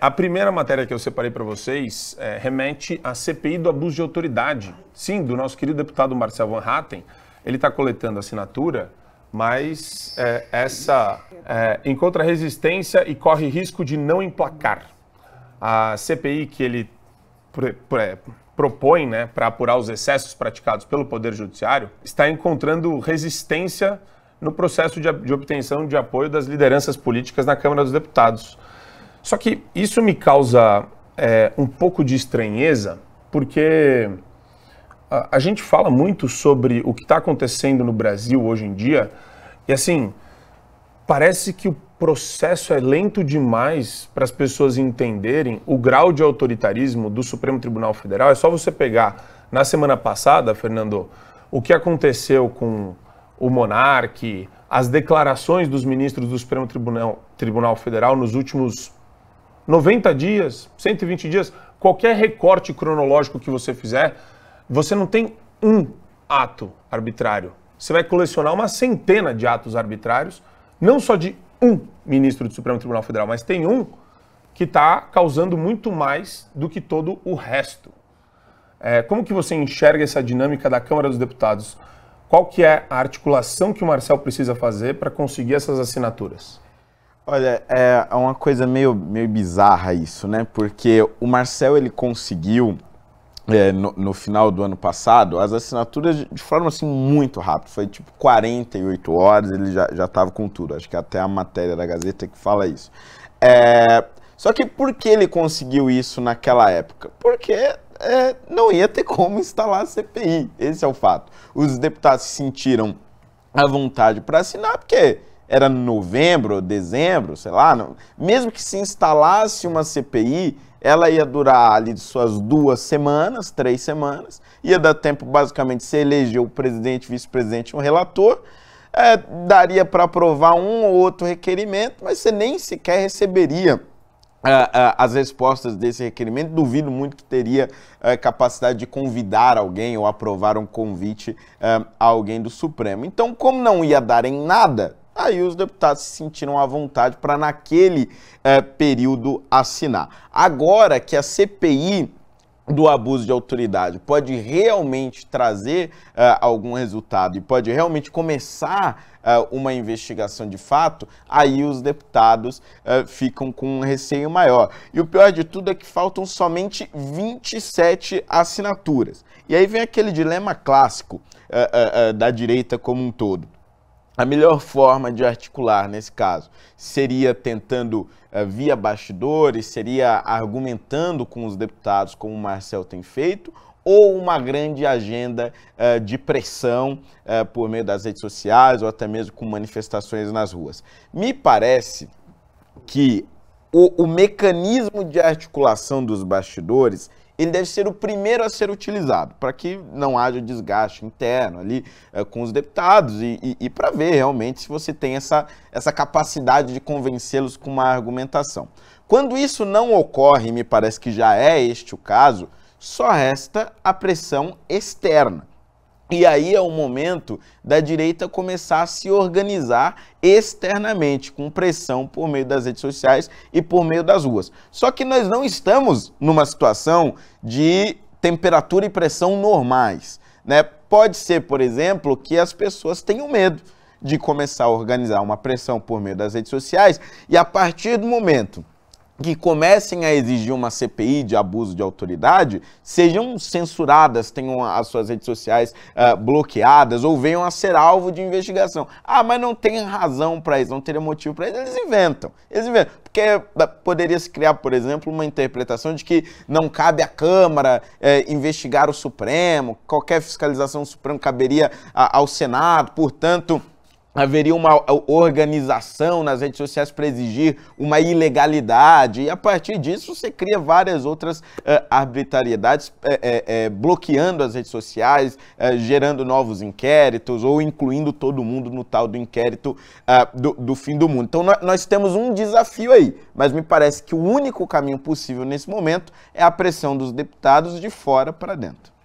A primeira matéria que eu separei para vocês é, remete à CPI do abuso de autoridade. Sim, do nosso querido deputado Marcelo Van Hatten. Ele está coletando assinatura, mas é, essa é, encontra resistência e corre risco de não emplacar. A CPI que ele pre, pre, propõe né, para apurar os excessos praticados pelo Poder Judiciário está encontrando resistência no processo de, de obtenção de apoio das lideranças políticas na Câmara dos Deputados. Só que isso me causa é, um pouco de estranheza, porque a, a gente fala muito sobre o que está acontecendo no Brasil hoje em dia, e assim, parece que o processo é lento demais para as pessoas entenderem o grau de autoritarismo do Supremo Tribunal Federal. É só você pegar na semana passada, Fernando, o que aconteceu com o monarque, as declarações dos ministros do Supremo Tribunal, Tribunal Federal nos últimos 90 dias, 120 dias, qualquer recorte cronológico que você fizer, você não tem um ato arbitrário. Você vai colecionar uma centena de atos arbitrários, não só de um ministro do Supremo Tribunal Federal, mas tem um que está causando muito mais do que todo o resto. É, como que você enxerga essa dinâmica da Câmara dos Deputados? Qual que é a articulação que o Marcel precisa fazer para conseguir essas assinaturas? Olha, é, é uma coisa meio, meio bizarra isso, né? Porque o Marcel ele conseguiu é, no, no, final do ano passado as assinaturas de, de, forma assim muito rápida. Foi tipo 48 horas, ele já, já tava com tudo. Acho que até a matéria da Gazeta que fala isso. É, só que por que ele conseguiu isso naquela época? Porque é, não ia ter como instalar a CPI. Esse é o fato. Os deputados se sentiram à vontade para assinar, porque era novembro, dezembro, sei lá, não, mesmo que se instalasse uma CPI, ela ia durar ali de suas duas semanas, três semanas, ia dar tempo basicamente se eleger o presidente, vice-presidente, um relator, é, daria para aprovar um ou outro requerimento, mas você nem sequer receberia é, é, as respostas desse requerimento. Duvido muito que teria é, capacidade de convidar alguém ou aprovar um convite a alguém do Supremo. Então, como não ia dar em nada, Aí os deputados se sentiram à vontade para, naquele é, período, assinar. Agora que a CPI do abuso de autoridade pode realmente trazer uh, algum resultado e pode realmente começar uh, uma investigação de fato, aí os deputados uh, ficam com um receio maior. E o pior de tudo é que faltam somente 27 assinaturas. E aí vem aquele dilema clássico da direita como um todo a melhor forma de articular nesse caso seria tentando uh, via bastidores, seria argumentando com os deputados, como o Marcel tem feito, ou uma grande agenda uh, de pressão uh, por meio das redes sociais ou até mesmo com manifestações nas ruas. Me parece que o, o mecanismo de articulação dos bastidores ele deve ser o primeiro a ser utilizado, para que não haja desgaste interno ali é, com os deputados e, e, e para ver realmente se você tem essa, essa capacidade de convencê-los com uma argumentação. Quando isso não ocorre, me parece que já é este o caso, só resta a pressão externa. E aí é o momento da direita começar a se organizar externamente, com pressão por meio das redes sociais e por meio das ruas. Só que nós não estamos numa situação de temperatura e pressão normais. Né? Pode ser, por exemplo, que as pessoas tenham medo de começar a organizar uma pressão por meio das redes sociais e a partir do momento que comecem a exigir uma CPI de abuso de autoridade sejam censuradas, tenham as suas redes sociais uh, bloqueadas ou venham a ser alvo de investigação. Ah, mas não tem razão para isso, não teria motivo para isso. Eles inventam, eles inventam. Porque ah, poderia se criar, por exemplo, uma interpretação de que não cabe à Câmara eh, investigar o Supremo, qualquer fiscalização do Supremo caberia a, ah, ao Senado, portanto haveria uma organização nas redes sociais para exigir uma ilegalidade, e a partir disso você cria várias outras eh, arbitrariedades, eh, eh, bloqueando as redes sociais, gerando novos inquéritos ou incluindo todo mundo no tal do inquérito ah, do, do, fim do mundo. Então nós temos um desafio aí, mas me parece que o único caminho possível nesse momento é a pressão dos deputados de fora para dentro.